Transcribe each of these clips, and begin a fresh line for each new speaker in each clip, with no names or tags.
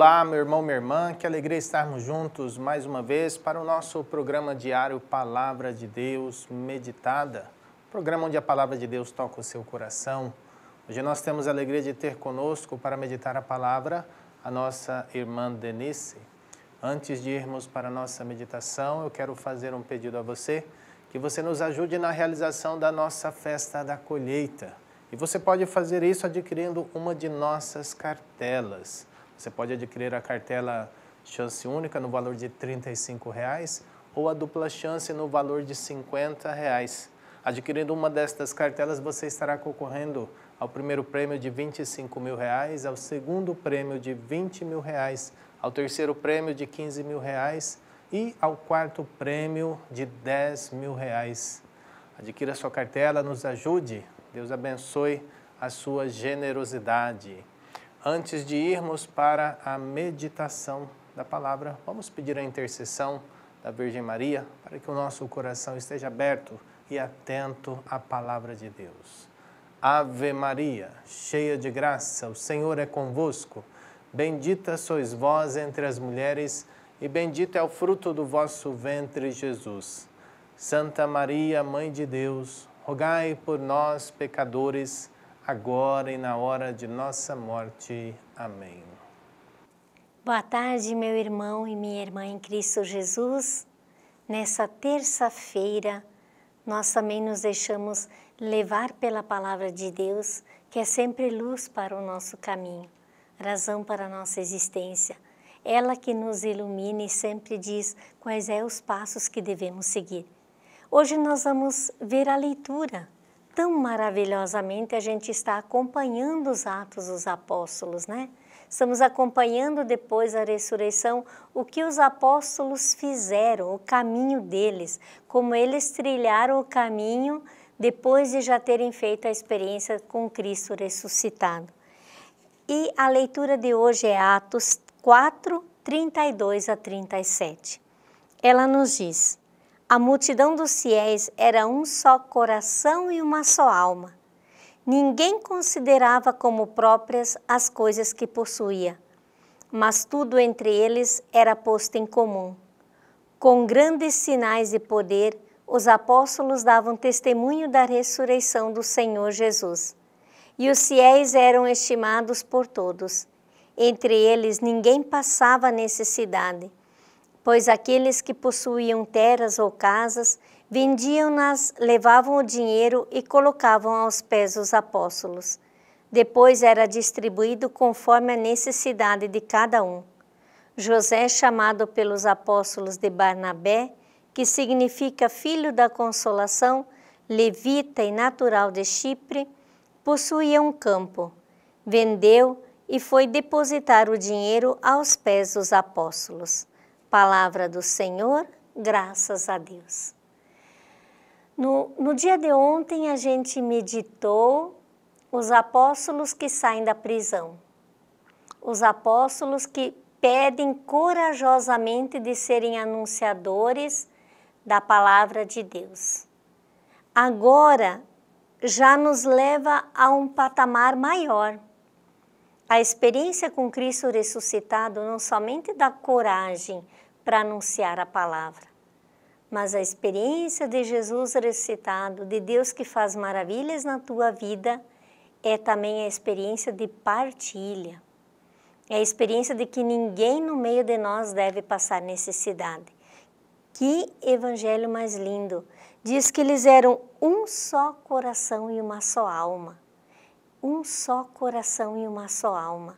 Olá, meu irmão, minha irmã, que alegria estarmos juntos mais uma vez para o nosso programa diário Palavra de Deus Meditada, programa onde a Palavra de Deus toca o seu coração. Hoje nós temos a alegria de ter conosco para meditar a palavra a nossa irmã Denise. Antes de irmos para a nossa meditação, eu quero fazer um pedido a você que você nos ajude na realização da nossa festa da colheita. E você pode fazer isso adquirindo uma de nossas cartelas. Você pode adquirir a cartela chance única no valor de R$ 35 reais, ou a dupla chance no valor de R$ 50. Reais. Adquirindo uma destas cartelas, você estará concorrendo ao primeiro prêmio de R$ 25 mil, reais, ao segundo prêmio de R$ 20 mil, reais, ao terceiro prêmio de R$ 15 mil reais, e ao quarto prêmio de 10 mil reais. Adquira sua cartela, nos ajude. Deus abençoe a sua generosidade. Antes de irmos para a meditação da palavra, vamos pedir a intercessão da Virgem Maria para que o nosso coração esteja aberto e atento à palavra de Deus. Ave Maria, cheia de graça, o Senhor é convosco. Bendita sois vós entre as mulheres, e bendito é o fruto do vosso ventre, Jesus. Santa Maria, Mãe de Deus, rogai por nós, pecadores, agora e na hora de nossa morte. Amém.
Boa tarde, meu irmão e minha irmã em Cristo Jesus. Nessa terça-feira, nós também nos deixamos levar pela palavra de Deus, que é sempre luz para o nosso caminho, razão para a nossa existência. Ela que nos ilumina e sempre diz quais é os passos que devemos seguir. Hoje nós vamos ver a leitura tão maravilhosamente a gente está acompanhando os atos dos apóstolos, né? Estamos acompanhando depois da ressurreição o que os apóstolos fizeram, o caminho deles, como eles trilharam o caminho depois de já terem feito a experiência com Cristo ressuscitado. E a leitura de hoje é Atos 4, 32 a 37. Ela nos diz: a multidão dos fiéis era um só coração e uma só alma. Ninguém considerava como próprias as coisas que possuía, mas tudo entre eles era posto em comum. Com grandes sinais de poder, os apóstolos davam testemunho da ressurreição do Senhor Jesus. E os fiéis eram estimados por todos. Entre eles ninguém passava necessidade pois aqueles que possuíam terras ou casas vendiam-nas, levavam o dinheiro e colocavam aos pés dos apóstolos. Depois era distribuído conforme a necessidade de cada um. José, chamado pelos apóstolos de Barnabé, que significa filho da consolação, levita e natural de Chipre, possuía um campo. Vendeu e foi depositar o dinheiro aos pés dos apóstolos. Palavra do Senhor, graças a Deus. No, no dia de ontem, a gente meditou os apóstolos que saem da prisão, os apóstolos que pedem corajosamente de serem anunciadores da palavra de Deus. Agora já nos leva a um patamar maior. A experiência com Cristo ressuscitado não somente dá coragem para anunciar a palavra. Mas a experiência de Jesus ressuscitado, de Deus que faz maravilhas na tua vida, é também a experiência de partilha. É a experiência de que ninguém no meio de nós deve passar necessidade. Que evangelho mais lindo! Diz que eles eram um só coração e uma só alma. Um só coração e uma só alma.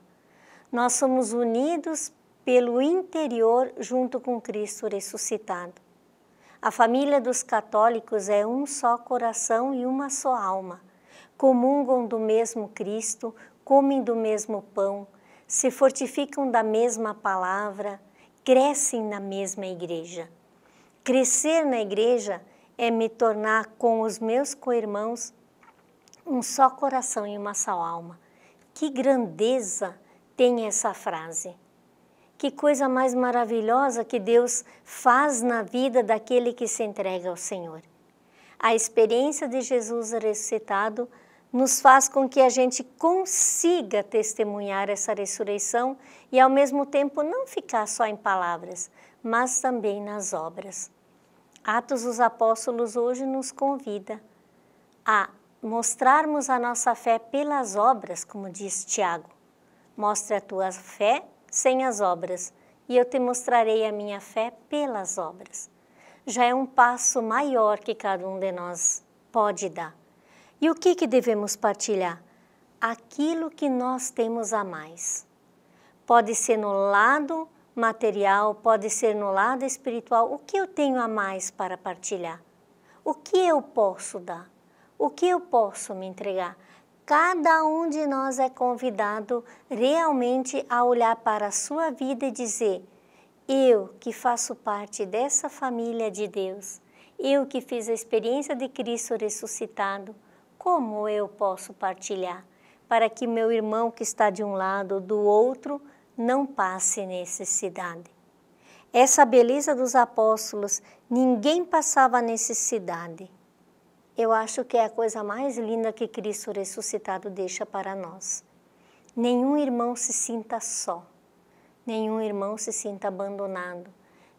Nós somos unidos pelo interior junto com Cristo ressuscitado. A família dos católicos é um só coração e uma só alma. Comungam do mesmo Cristo, comem do mesmo pão, se fortificam da mesma palavra, crescem na mesma igreja. Crescer na igreja é me tornar com os meus coirmãos um só coração e uma só alma. Que grandeza tem essa frase! Que coisa mais maravilhosa que Deus faz na vida daquele que se entrega ao Senhor. A experiência de Jesus ressuscitado nos faz com que a gente consiga testemunhar essa ressurreição e, ao mesmo tempo, não ficar só em palavras, mas também nas obras. Atos dos Apóstolos hoje nos convida a mostrarmos a nossa fé pelas obras, como diz Tiago. Mostre a tua fé sem as obras, e eu te mostrarei a minha fé pelas obras. Já é um passo maior que cada um de nós pode dar. E o que, que devemos partilhar? Aquilo que nós temos a mais. Pode ser no lado material, pode ser no lado espiritual. O que eu tenho a mais para partilhar? O que eu posso dar? O que eu posso me entregar? cada um de nós é convidado realmente a olhar para a sua vida e dizer: eu que faço parte dessa família de Deus, eu que fiz a experiência de Cristo ressuscitado, como eu posso partilhar para que meu irmão que está de um lado ou do outro não passe necessidade? Essa beleza dos apóstolos, ninguém passava necessidade eu acho que é a coisa mais linda que Cristo ressuscitado deixa para nós. Nenhum irmão se sinta só, nenhum irmão se sinta abandonado,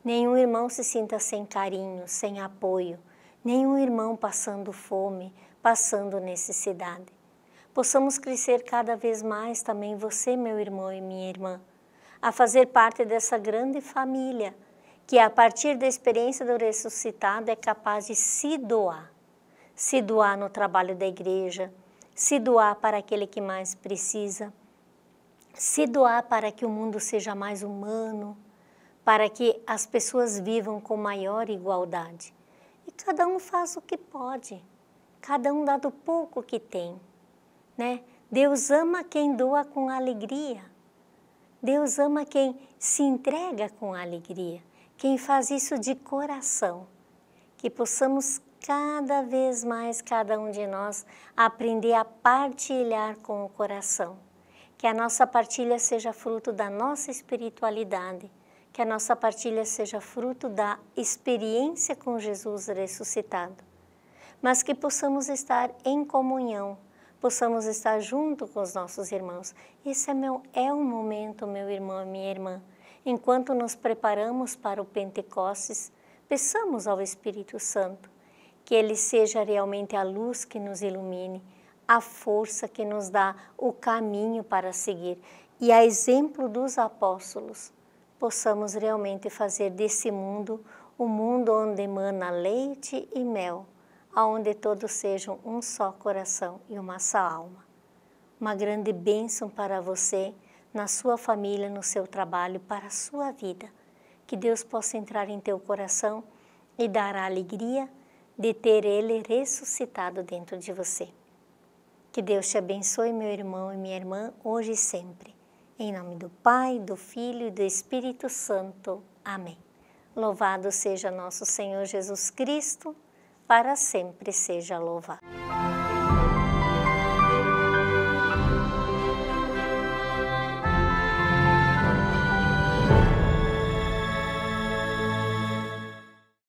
nenhum irmão se sinta sem carinho, sem apoio, nenhum irmão passando fome, passando necessidade. Possamos crescer cada vez mais também, você, meu irmão e minha irmã, a fazer parte dessa grande família que, a partir da experiência do ressuscitado, é capaz de se doar se doar no trabalho da igreja, se doar para aquele que mais precisa, se doar para que o mundo seja mais humano, para que as pessoas vivam com maior igualdade. E cada um faz o que pode, cada um dá do pouco que tem, né? Deus ama quem doa com alegria. Deus ama quem se entrega com alegria, quem faz isso de coração. Que possamos cada vez mais cada um de nós aprender a partilhar com o coração. Que a nossa partilha seja fruto da nossa espiritualidade, que a nossa partilha seja fruto da experiência com Jesus ressuscitado, mas que possamos estar em comunhão, possamos estar junto com os nossos irmãos. Esse é, meu, é o momento, meu irmão e minha irmã. Enquanto nos preparamos para o Pentecostes, peçamos ao Espírito Santo que Ele seja realmente a luz que nos ilumine, a força que nos dá o caminho para seguir. E a exemplo dos apóstolos, possamos realmente fazer desse mundo o um mundo onde emana leite e mel, aonde todos sejam um só coração e uma só alma. Uma grande bênção para você, na sua família, no seu trabalho, para a sua vida. Que Deus possa entrar em teu coração e dar a alegria, de ter Ele ressuscitado dentro de você. Que Deus te abençoe, meu irmão e minha irmã, hoje e sempre. Em nome do Pai, do Filho e do Espírito Santo. Amém. Louvado seja nosso Senhor Jesus Cristo, para sempre seja louvado.